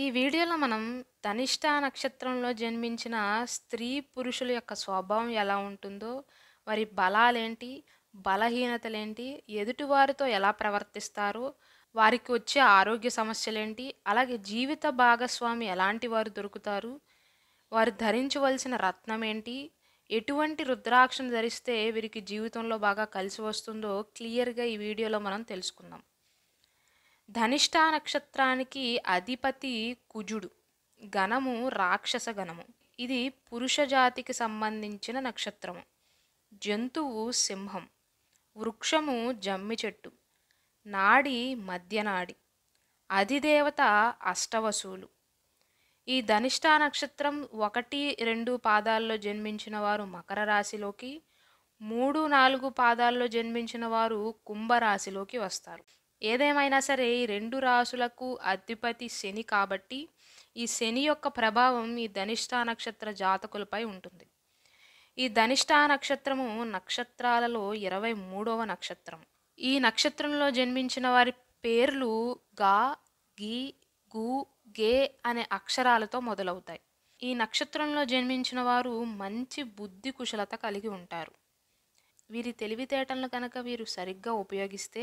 ఈ వీడియోలో మనం ధనిష్ట నక్షత్రంలో జన్మించిన స్త్రీ పురుషుల యొక్క స్వభావం ఎలా ఉంటుందో వారి బలాలేంటి బలహీనతలేంటి ఎదుటివారితో ఎలా ప్రవర్తిస్తారు వారికి వచ్చే ఆరోగ్య సమస్యలేంటి అలాగే జీవిత భాగస్వామి ఎలాంటి వారు దొరుకుతారు వారు ధరించవలసిన రత్నం ఏంటి ఎటువంటి రుద్రాక్షను ధరిస్తే వీరికి జీవితంలో బాగా కలిసి వస్తుందో క్లియర్గా ఈ వీడియోలో మనం తెలుసుకుందాం ధనిష్ట నక్షత్రానికి అధిపతి కుజుడు గణము రాక్షస గణము ఇది పురుష జాతికి సంబంధించిన నక్షత్రము జంతువు సింహం వృక్షము జమ్మి చెట్టు నాడి మధ్యనాడి అధిదేవత అష్టవసులు ఈ ధనిష్ట నక్షత్రం ఒకటి రెండు పాదాల్లో జన్మించిన వారు మకర రాశిలోకి మూడు నాలుగు పాదాల్లో జన్మించిన వారు కుంభరాశిలోకి వస్తారు ఏదేమైనా సరే ఈ రెండు రాసులకు అధిపతి శని కాబట్టి ఈ శని యొక్క ప్రభావం ఈ ధనిష్టా నక్షత్ర జాతకులపై ఉంటుంది ఈ ధనిష్టా నక్షత్రము నక్షత్రాలలో ఇరవై మూడవ నక్షత్రం ఈ నక్షత్రంలో జన్మించిన వారి పేర్లు గా గి గు గే అనే అక్షరాలతో మొదలవుతాయి ఈ నక్షత్రంలో జన్మించిన వారు మంచి బుద్ధి కుశలత కలిగి ఉంటారు వీరి తెలివితేటలను కనుక వీరు సరిగ్గా ఉపయోగిస్తే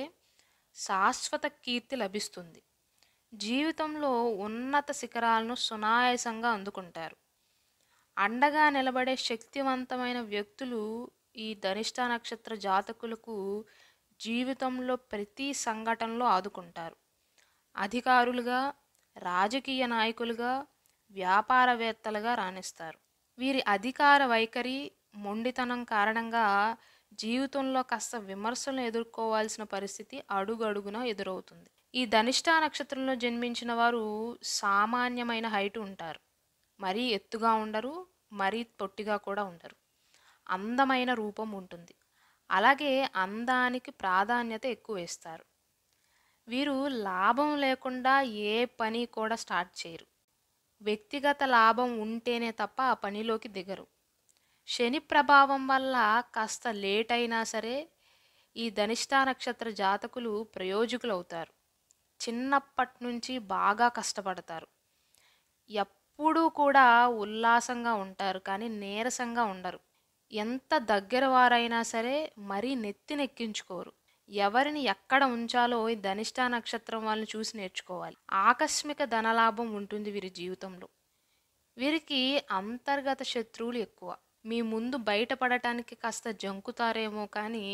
శాశ్వత కీర్తి లభిస్తుంది జీవితంలో ఉన్నత శిఖరాలను సునాయాసంగా అందుకుంటారు అండగా నిలబడే శక్తివంతమైన వ్యక్తులు ఈ ధనిష్ట నక్షత్ర జాతకులకు జీవితంలో ప్రతి సంఘటనలో ఆదుకుంటారు అధికారులుగా రాజకీయ నాయకులుగా వ్యాపారవేత్తలుగా రాణిస్తారు వీరి అధికార వైఖరి మొండితనం కారణంగా జీవితంలో కాస్త విమర్శలను ఎదుర్కోవాల్సిన పరిస్థితి అడుగడుగున ఎదురవుతుంది ఈ ధనిష్ట నక్షత్రంలో జన్మించిన వారు సామాన్యమైన హైట్ ఉంటారు మరీ ఎత్తుగా ఉండరు మరీ పొట్టిగా కూడా ఉండరు అందమైన రూపం ఉంటుంది అలాగే అందానికి ప్రాధాన్యత ఎక్కువ వేస్తారు వీరు లాభం లేకుండా ఏ పని కూడా స్టార్ట్ చేయరు వ్యక్తిగత లాభం ఉంటేనే తప్ప ఆ పనిలోకి దిగరు శని ప్రభావం వల్ల కాస్త లేట్ అయినా సరే ఈ ధనిష్టా నక్షత్ర జాతకులు ప్రయోజకులవుతారు చిన్నప్పటి నుంచి బాగా కష్టపడతారు ఎప్పుడూ కూడా ఉల్లాసంగా ఉంటారు కానీ నీరసంగా ఉండరు ఎంత దగ్గర వారైనా సరే మరీ నెత్తినెక్కించుకోరు ఎవరిని ఎక్కడ ఉంచాలో ఈ ధనిష్టా నక్షత్రం వాళ్ళని చూసి నేర్చుకోవాలి ఆకస్మిక ధనలాభం ఉంటుంది వీరి జీవితంలో వీరికి అంతర్గత శత్రువులు ఎక్కువ మీ ముందు బయటపడటానికి కాస్త జంకుతారేమో కానీ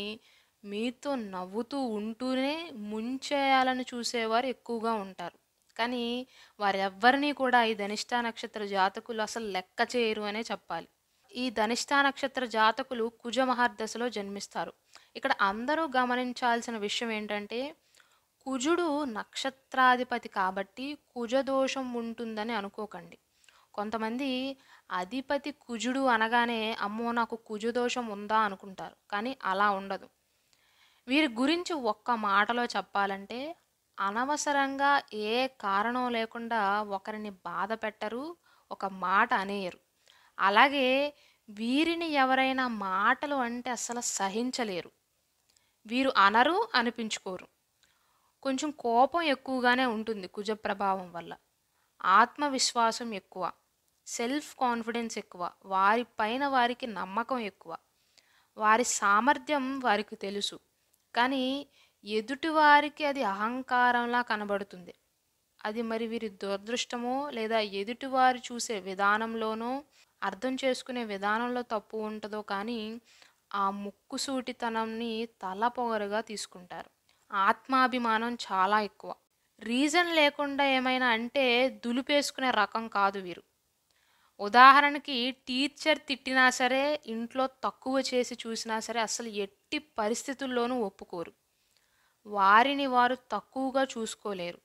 మీతో నవ్వుతూ ఉంటూనే ముంచేయాలని చూసేవారు ఎక్కువగా ఉంటారు కానీ వారెవ్వరినీ కూడా ఈ ధనిష్ట నక్షత్ర జాతకులు అసలు లెక్క చేయరు అనే చెప్పాలి ఈ ధనిష్ట నక్షత్ర జాతకులు కుజ మహర్దశలో జన్మిస్తారు ఇక్కడ అందరూ గమనించాల్సిన విషయం ఏంటంటే కుజుడు నక్షత్రాధిపతి కాబట్టి కుజదోషం ఉంటుందని అనుకోకండి కొంతమంది అధిపతి కుజుడు అనగానే అమ్మో నాకు కుజుదోషం ఉందా అనుకుంటారు కానీ అలా ఉండదు వీరి గురించి ఒక్క మాటలో చెప్పాలంటే అనవసరంగా ఏ కారణం లేకుండా ఒకరిని బాధ పెట్టరు ఒక మాట అనేయరు అలాగే వీరిని ఎవరైనా మాటలు అంటే అసలు సహించలేరు వీరు అనరు అనిపించుకోరు కొంచెం కోపం ఎక్కువగానే ఉంటుంది కుజ ప్రభావం వల్ల ఆత్మవిశ్వాసం ఎక్కువ సెల్ఫ్ కాన్ఫిడెన్స్ ఎక్కువ వారిపైన వారికి నమ్మకం ఎక్కువ వారి సామర్థ్యం వారికి తెలుసు కానీ ఎదుటి వారికి అది అహంకారంలా కనబడుతుంది అది మరి వీరి దురదృష్టమో లేదా ఎదుటివారు చూసే విధానంలోనో అర్థం చేసుకునే విధానంలో తప్పు ఉంటుందో కానీ ఆ ముక్కుసూటితనంని తల పొగరుగా తీసుకుంటారు ఆత్మాభిమానం చాలా ఎక్కువ రీజన్ లేకుండా ఏమైనా అంటే దులిపేసుకునే రకం కాదు వీరు ఉదాహరణకి టీచర్ తిట్టినా సరే ఇంట్లో తక్కువ చేసి చూసినా సరే అసలు ఎట్టి పరిస్థితుల్లోనూ ఒప్పుకోరు వారిని వారు తక్కువగా చూసుకోలేరు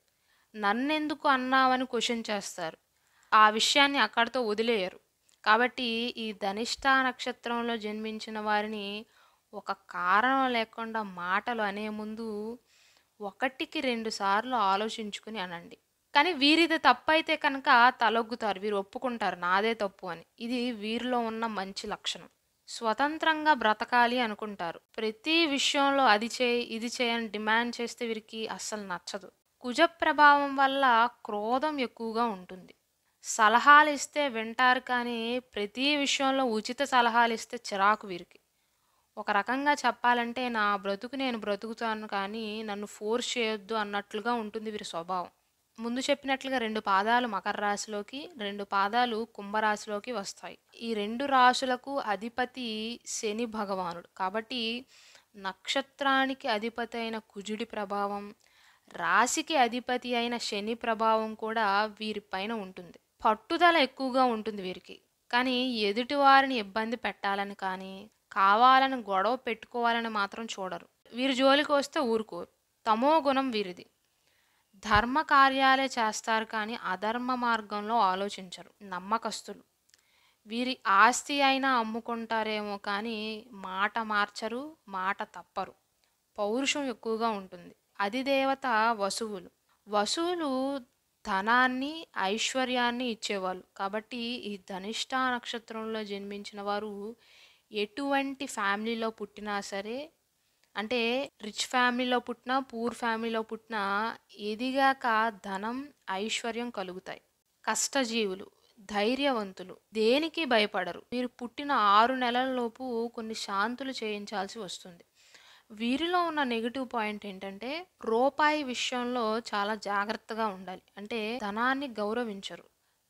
నన్నెందుకు అన్నావని క్వశ్చన్ చేస్తారు ఆ విషయాన్ని అక్కడితో వదిలేయరు కాబట్టి ఈ ధనిష్ట నక్షత్రంలో జన్మించిన వారిని ఒక కారణం లేకుండా మాటలు అనే ముందు ఒకటికి రెండు సార్లు ఆలోచించుకుని అనండి కానీ వీరిది తప్పు అయితే కనుక తలొగ్గుతారు వీరు ఒప్పుకుంటారు నాదే తప్పు అని ఇది వీరిలో ఉన్న మంచి లక్షణం స్వతంత్రంగా బ్రతకాలి అనుకుంటారు ప్రతి విషయంలో అది చేయి ఇది చేయని డిమాండ్ చేస్తే వీరికి అస్సలు నచ్చదు కుజ ప్రభావం వల్ల క్రోధం ఎక్కువగా ఉంటుంది సలహాలు ఇస్తే వింటారు కానీ ప్రతి విషయంలో ఉచిత సలహాలు ఇస్తే చిరాకు వీరికి ఒక రకంగా చెప్పాలంటే నా బ్రతుకు నేను బ్రతుకుతాను కానీ నన్ను ఫోర్స్ చేయొద్దు అన్నట్లుగా ఉంటుంది వీరి స్వభావం ముందు చెప్పినట్లుగా రెండు పాదాలు మకర రాశిలోకి రెండు పాదాలు కుంభరాశిలోకి వస్తాయి ఈ రెండు రాశులకు అధిపతి శని భగవానుడు కాబట్టి నక్షత్రానికి అధిపతి అయిన కుజుడి ప్రభావం రాశికి అధిపతి అయిన శని ప్రభావం కూడా పైన ఉంటుంది పట్టుదల ఎక్కువగా ఉంటుంది వీరికి కానీ ఎదుటి వారిని ఇబ్బంది పెట్టాలని కానీ కావాలని గొడవ పెట్టుకోవాలని మాత్రం చూడరు వీరి జోలికి వస్తే ఊరుకోరు తమో గుణం వీరిది ధర్మ కార్యాలే చేస్తారు కానీ అధర్మ మార్గంలో ఆలోచించరు నమ్మకస్తులు వీరి ఆస్తి అయినా అమ్ముకుంటారేమో కానీ మాట మార్చరు మాట తప్పరు పౌరుషం ఎక్కువగా ఉంటుంది అధిదేవత వసువులు వసువులు ధనాన్ని ఐశ్వర్యాన్ని ఇచ్చేవాళ్ళు కాబట్టి ఈ ధనిష్ట నక్షత్రంలో జన్మించిన వారు ఎటువంటి ఫ్యామిలీలో పుట్టినా సరే అంటే రిచ్ ఫ్యామిలీలో పుట్టిన పూర్ ఫ్యామిలీలో పుట్టిన ఎదిగాక ధనం ఐశ్వర్యం కలుగుతాయి కష్టజీవులు ధైర్యవంతులు దేనికి భయపడరు వీరు పుట్టిన ఆరు నెలలలోపు కొన్ని శాంతులు చేయించాల్సి వస్తుంది వీరిలో ఉన్న నెగిటివ్ పాయింట్ ఏంటంటే రూపాయి విషయంలో చాలా జాగ్రత్తగా ఉండాలి అంటే ధనాన్ని గౌరవించరు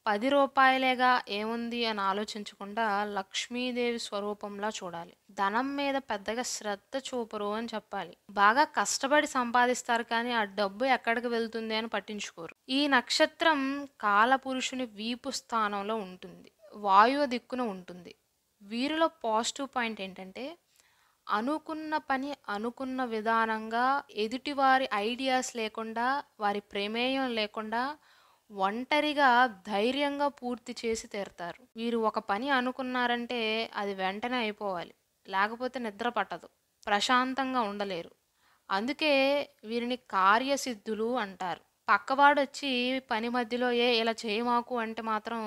పది రూపాయలేగా ఏముంది అని ఆలోచించకుండా లక్ష్మీదేవి స్వరూపంలా చూడాలి ధనం మీద పెద్దగా శ్రద్ధ చూపరు అని చెప్పాలి బాగా కష్టపడి సంపాదిస్తారు కానీ ఆ డబ్బు ఎక్కడికి వెళ్తుంది అని పట్టించుకోరు ఈ నక్షత్రం కాలపురుషుని వీపు స్థానంలో ఉంటుంది వాయువ దిక్కున ఉంటుంది వీరిలో పాజిటివ్ పాయింట్ ఏంటంటే అనుకున్న పని అనుకున్న విధానంగా ఎదుటివారి ఐడియాస్ లేకుండా వారి ప్రమేయం లేకుండా ఒంటరిగా ధైర్యంగా పూర్తి చేసి తీరుతారు వీరు ఒక పని అనుకున్నారంటే అది వెంటనే అయిపోవాలి లేకపోతే నిద్ర పట్టదు ప్రశాంతంగా ఉండలేరు అందుకే వీరిని కార్యసిద్ధులు అంటారు పక్కవాడు వచ్చి పని మధ్యలో ఏ ఇలా చేయమాకు అంటే మాత్రం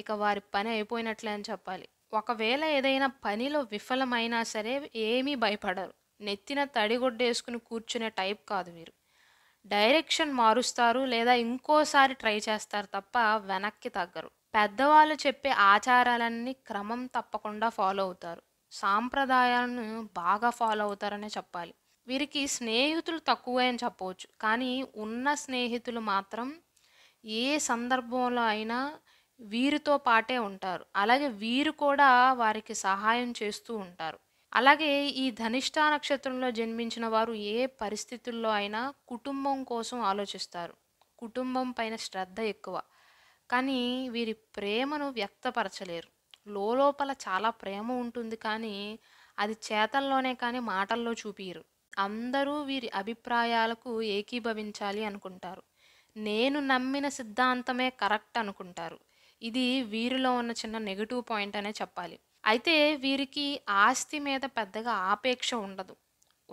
ఇక వారి పని అయిపోయినట్లే అని చెప్పాలి ఒకవేళ ఏదైనా పనిలో విఫలమైనా సరే ఏమీ భయపడరు నెత్తిన తడిగొడ్డేసుకుని కూర్చునే టైప్ కాదు వీరు డైరెక్షన్ మారుస్తారు లేదా ఇంకోసారి ట్రై చేస్తారు తప్ప వెనక్కి తగ్గరు పెద్దవాళ్ళు చెప్పే ఆచారాలన్నీ క్రమం తప్పకుండా ఫాలో అవుతారు సాంప్రదాయాలను బాగా ఫాలో అవుతారనే చెప్పాలి వీరికి స్నేహితులు తక్కువే అని చెప్పవచ్చు కానీ ఉన్న స్నేహితులు మాత్రం ఏ సందర్భంలో అయినా వీరితో పాటే ఉంటారు అలాగే వీరు కూడా వారికి సహాయం చేస్తూ ఉంటారు అలాగే ఈ ధనిష్ట నక్షత్రంలో జన్మించిన వారు ఏ పరిస్థితుల్లో అయినా కుటుంబం కోసం ఆలోచిస్తారు కుటుంబం పైన శ్రద్ధ ఎక్కువ కానీ వీరి ప్రేమను వ్యక్తపరచలేరు లోపల చాలా ప్రేమ ఉంటుంది కానీ అది చేతల్లోనే కానీ మాటల్లో చూపిరు అందరూ వీరి అభిప్రాయాలకు ఏకీభవించాలి అనుకుంటారు నేను నమ్మిన సిద్ధాంతమే కరెక్ట్ అనుకుంటారు ఇది వీరిలో ఉన్న చిన్న నెగిటివ్ పాయింట్ అనే చెప్పాలి అయితే వీరికి ఆస్తి మీద పెద్దగా ఆపేక్ష ఉండదు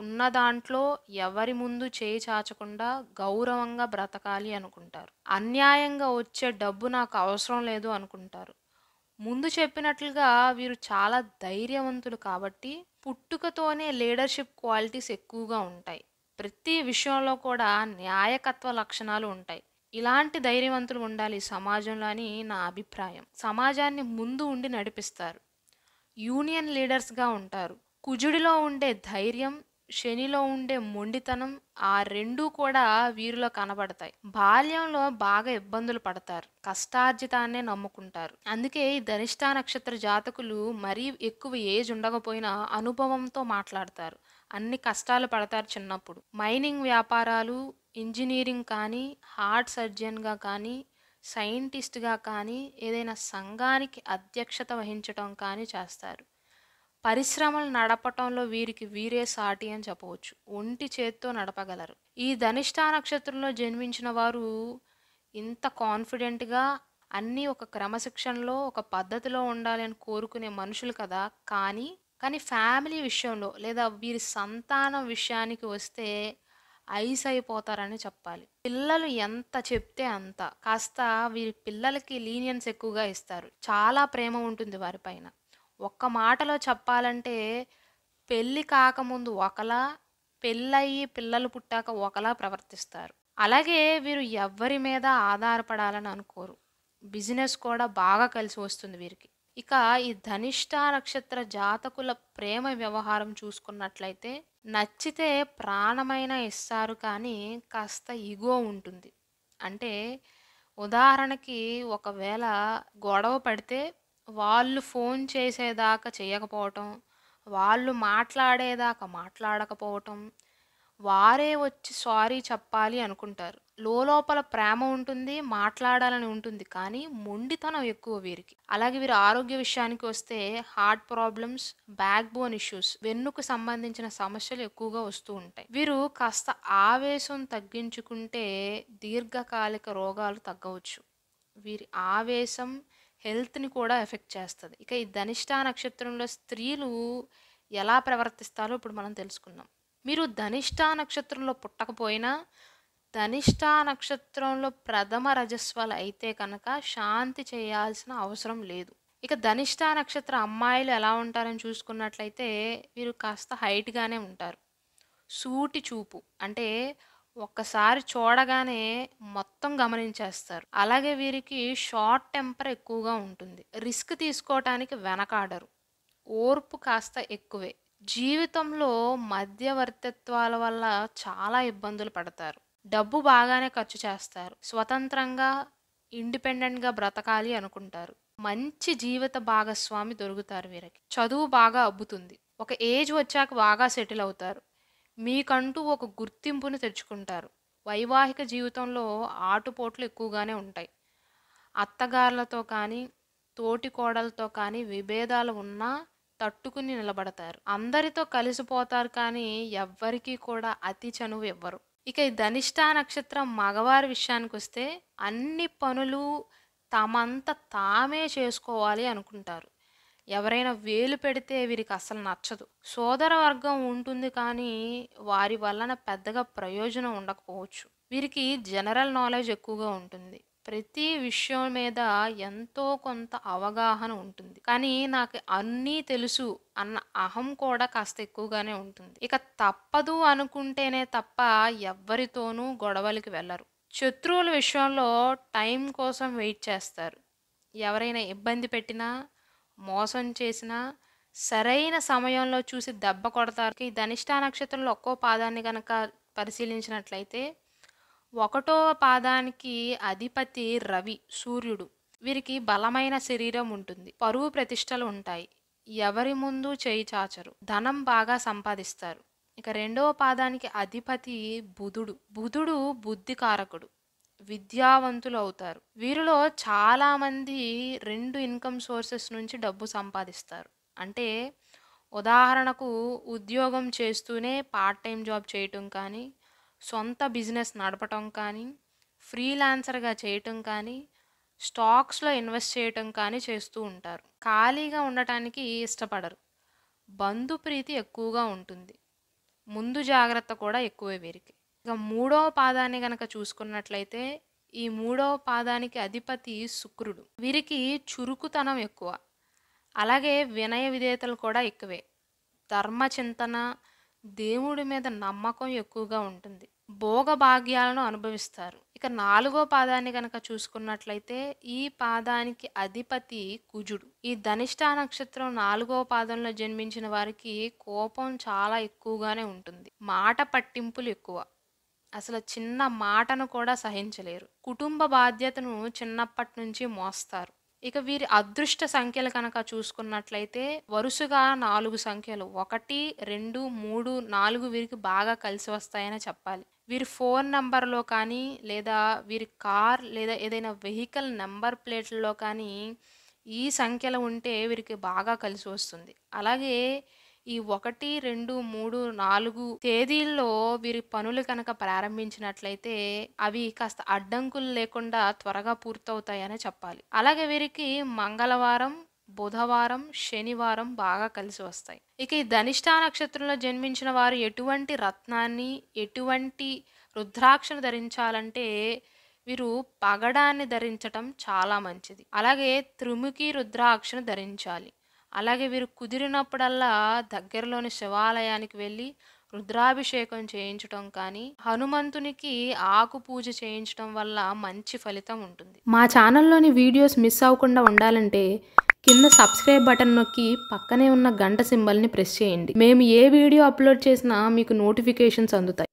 ఉన్న దాంట్లో ఎవరి ముందు చేయి చాచకుండా గౌరవంగా బ్రతకాలి అనుకుంటారు అన్యాయంగా వచ్చే డబ్బు నాకు అవసరం లేదు అనుకుంటారు ముందు చెప్పినట్లుగా వీరు చాలా ధైర్యవంతులు కాబట్టి పుట్టుకతోనే లీడర్షిప్ క్వాలిటీస్ ఎక్కువగా ఉంటాయి ప్రతి విషయంలో కూడా న్యాయకత్వ లక్షణాలు ఉంటాయి ఇలాంటి ధైర్యవంతులు ఉండాలి సమాజంలో అని నా అభిప్రాయం సమాజాన్ని ముందు ఉండి నడిపిస్తారు యూనియన్ లీడర్స్గా ఉంటారు కుజుడిలో ఉండే ధైర్యం శనిలో ఉండే మొండితనం ఆ రెండూ కూడా వీరిలో కనబడతాయి బాల్యంలో బాగా ఇబ్బందులు పడతారు కష్టార్జితాన్నే నమ్ముకుంటారు అందుకే ఈ ధనిష్ట నక్షత్ర జాతకులు మరీ ఎక్కువ ఏజ్ ఉండకపోయినా అనుభవంతో మాట్లాడతారు అన్ని కష్టాలు పడతారు చిన్నప్పుడు మైనింగ్ వ్యాపారాలు ఇంజనీరింగ్ కానీ హార్ట్ సర్జన్గా కానీ సైంటిస్ట్గా కానీ ఏదైనా సంఘానికి అధ్యక్షత వహించడం కానీ చేస్తారు పరిశ్రమలు నడపటంలో వీరికి వీరే సాటి అని చెప్పవచ్చు ఒంటి చేత్తో నడపగలరు ఈ ధనిష్టా నక్షత్రంలో జన్మించిన వారు ఇంత కాన్ఫిడెంట్గా అన్నీ ఒక క్రమశిక్షణలో ఒక పద్ధతిలో ఉండాలి అని కోరుకునే మనుషులు కదా కానీ కానీ ఫ్యామిలీ విషయంలో లేదా వీరి సంతానం విషయానికి వస్తే ఐస్ అయిపోతారని చెప్పాలి పిల్లలు ఎంత చెప్తే అంత కాస్త వీరి పిల్లలకి లీనియన్స్ ఎక్కువగా ఇస్తారు చాలా ప్రేమ ఉంటుంది వారిపైన ఒక్క మాటలో చెప్పాలంటే పెళ్ళి కాకముందు ఒకలా పెళ్ళయి పిల్లలు పుట్టాక ఒకలా ప్రవర్తిస్తారు అలాగే వీరు ఎవరి మీద ఆధారపడాలని అనుకోరు బిజినెస్ కూడా బాగా కలిసి వస్తుంది వీరికి ఇక ఈ ధనిష్ట నక్షత్ర జాతకుల ప్రేమ వ్యవహారం చూసుకున్నట్లయితే నచ్చితే ప్రాణమైన ఇస్తారు కానీ కాస్త ఇగో ఉంటుంది అంటే ఉదాహరణకి ఒకవేళ గొడవ పడితే వాళ్ళు ఫోన్ చేసేదాకా చేయకపోవటం వాళ్ళు మాట్లాడేదాకా మాట్లాడకపోవటం వారే వచ్చి సారీ చెప్పాలి అనుకుంటారు లోపల ప్రేమ ఉంటుంది మాట్లాడాలని ఉంటుంది కానీ మొండితనం ఎక్కువ వీరికి అలాగే వీరు ఆరోగ్య విషయానికి వస్తే heart problems backbone issues వెన్నుకు సంబంధించిన సమస్యలు ఎక్కువగా వస్తూ ఉంటాయి వీరు కాస్త ఆవేశం తగ్గించుకుంటే దీర్ఘకాలిక రోగాలు తగ్గవచ్చు వీరి ఆవేశం హెల్త్ని కూడా ఎఫెక్ట్ చేస్తుంది ఇక ఈ ధనిష్ట నక్షత్రంలో స్త్రీలు ఎలా ప్రవర్తిస్తారో ఇప్పుడు మనం తెలుసుకుందాం మీరు ధనిష్ట నక్షత్రంలో పుట్టకపోయినా ధనిష్టా నక్షత్రంలో ప్రథమ రజస్వలు అయితే కనుక శాంతి చేయాల్సిన అవసరం లేదు ఇక ధనిష్టా నక్షత్ర అమ్మాయిలు ఎలా ఉంటారని చూసుకున్నట్లయితే వీరు కాస్త హైట్గానే ఉంటారు సూటి చూపు అంటే ఒక్కసారి చూడగానే మొత్తం గమనించేస్తారు అలాగే వీరికి షార్ట్ టెంపర్ ఎక్కువగా ఉంటుంది రిస్క్ తీసుకోవటానికి వెనకాడరు ఓర్పు కాస్త ఎక్కువే జీవితంలో మధ్యవర్తిత్వాల వల్ల చాలా ఇబ్బందులు పడతారు డబ్బు బాగానే ఖర్చు చేస్తారు స్వతంత్రంగా ఇండిపెండెంట్గా బ్రతకాలి అనుకుంటారు మంచి జీవిత భాగస్వామి దొరుకుతారు వీరికి చదువు బాగా అబ్బుతుంది ఒక ఏజ్ వచ్చాక బాగా సెటిల్ అవుతారు మీకంటూ ఒక గుర్తింపును తెచ్చుకుంటారు వైవాహిక జీవితంలో ఆటుపోట్లు ఎక్కువగానే ఉంటాయి అత్తగారులతో కానీ తోటి కోడలతో కానీ విభేదాలు ఉన్నా తట్టుకుని నిలబడతారు అందరితో కలిసిపోతారు కానీ ఎవ్వరికీ కూడా అతి చనువు ఇవ్వరు ఇక ఈ ధనిష్టా నక్షత్రం మగవారి విషయానికి వస్తే అన్ని పనులు తమంత తామే చేసుకోవాలి అనుకుంటారు ఎవరైనా వేలు పెడితే వీరికి అసలు నచ్చదు సోదర వర్గం ఉంటుంది కానీ వారి వలన పెద్దగా ప్రయోజనం ఉండకపోవచ్చు వీరికి జనరల్ నాలెడ్జ్ ఎక్కువగా ఉంటుంది ప్రతి విషయం మీద ఎంతో కొంత అవగాహన ఉంటుంది కానీ నాకు అన్నీ తెలుసు అన్న అహం కూడా కాస్త ఎక్కువగానే ఉంటుంది ఇక తప్పదు అనుకుంటేనే తప్ప ఎవ్వరితోనూ గొడవలకి వెళ్ళరు శత్రువుల విషయంలో టైం కోసం వెయిట్ చేస్తారు ఎవరైనా ఇబ్బంది పెట్టినా మోసం చేసినా సరైన సమయంలో చూసి దెబ్బ కొడతారు ధనిష్టా నక్షత్రంలో ఒక్కో పాదాన్ని కనుక పరిశీలించినట్లయితే ఒకటో పాదానికి అధిపతి రవి సూర్యుడు వీరికి బలమైన శరీరం ఉంటుంది పరువు ప్రతిష్టలు ఉంటాయి ఎవరి ముందు చేయి చాచరు ధనం బాగా సంపాదిస్తారు ఇక రెండవ పాదానికి అధిపతి బుధుడు బుధుడు బుద్ధికారకుడు విద్యావంతులు అవుతారు వీరిలో చాలామంది రెండు ఇన్కమ్ సోర్సెస్ నుంచి డబ్బు సంపాదిస్తారు అంటే ఉదాహరణకు ఉద్యోగం చేస్తూనే పార్ట్ టైం జాబ్ చేయటం కానీ సొంత బిజినెస్ నడపటం కానీ ఫ్రీలాన్సర్గా చేయటం కానీ స్టాక్స్లో ఇన్వెస్ట్ చేయటం కానీ చేస్తూ ఉంటారు ఖాళీగా ఉండటానికి ఇష్టపడరు బంధు ప్రీతి ఎక్కువగా ఉంటుంది ముందు జాగ్రత్త కూడా ఎక్కువే వీరికి ఇక మూడవ పాదాన్ని కనుక చూసుకున్నట్లయితే ఈ మూడవ పాదానికి అధిపతి శుక్రుడు వీరికి చురుకుతనం ఎక్కువ అలాగే వినయ విధేయతలు కూడా ఎక్కువే ధర్మ చింతన దేవుడి మీద నమ్మకం ఎక్కువగా ఉంటుంది భోగభాగ్యాలను అనుభవిస్తారు ఇక నాలుగో పాదాన్ని కనుక చూసుకున్నట్లయితే ఈ పాదానికి అధిపతి కుజుడు ఈ ధనిష్ట నక్షత్రం నాలుగో పాదంలో జన్మించిన వారికి కోపం చాలా ఎక్కువగానే ఉంటుంది మాట పట్టింపులు ఎక్కువ అసలు చిన్న మాటను కూడా సహించలేరు కుటుంబ బాధ్యతను చిన్నప్పటి నుంచి మోస్తారు ఇక వీరి అదృష్ట సంఖ్యలు కనుక చూసుకున్నట్లయితే వరుసగా నాలుగు సంఖ్యలు ఒకటి రెండు మూడు నాలుగు వీరికి బాగా కలిసి వస్తాయని చెప్పాలి వీరి ఫోన్ నెంబర్లో కానీ లేదా వీరి కార్ లేదా ఏదైనా వెహికల్ నెంబర్ ప్లేట్లలో కానీ ఈ సంఖ్యలు ఉంటే వీరికి బాగా కలిసి వస్తుంది అలాగే ఈ ఒకటి రెండు మూడు నాలుగు తేదీల్లో వీరి పనులు కనుక ప్రారంభించినట్లయితే అవి కాస్త అడ్డంకులు లేకుండా త్వరగా పూర్తవుతాయని చెప్పాలి అలాగే వీరికి మంగళవారం బుధవారం శనివారం బాగా కలిసి వస్తాయి ఇక ఈ ధనిష్టా నక్షత్రంలో జన్మించిన వారు ఎటువంటి రత్నాన్ని ఎటువంటి రుద్రాక్షను ధరించాలంటే వీరు పగడాన్ని ధరించటం చాలా మంచిది అలాగే త్రిముఖి రుద్రాక్షను ధరించాలి అలాగే వీరు కుదిరినప్పుడల్లా దగ్గరలోని శివాలయానికి వెళ్ళి రుద్రాభిషేకం చేయించడం కానీ హనుమంతునికి ఆకు పూజ చేయించడం వల్ల మంచి ఫలితం ఉంటుంది మా ఛానల్లోని వీడియోస్ మిస్ అవ్వకుండా ఉండాలంటే కింద సబ్స్క్రైబ్ బటన్ నొక్కి పక్కనే ఉన్న గంట సింబల్ని ప్రెస్ చేయండి మేము ఏ వీడియో అప్లోడ్ చేసినా మీకు నోటిఫికేషన్స్ అందుతాయి